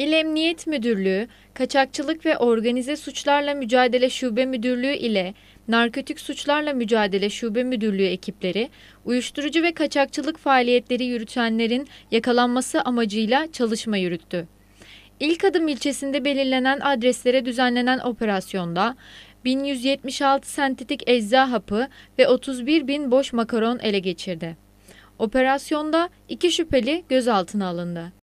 İl Emniyet Müdürlüğü, Kaçakçılık ve Organize Suçlarla Mücadele Şube Müdürlüğü ile Narkotik Suçlarla Mücadele Şube Müdürlüğü ekipleri, uyuşturucu ve kaçakçılık faaliyetleri yürütenlerin yakalanması amacıyla çalışma yürüttü. İlk adım ilçesinde belirlenen adreslere düzenlenen operasyonda 1176 sentetik ecza hapı ve 31 bin boş makaron ele geçirdi. Operasyonda iki şüpheli gözaltına alındı.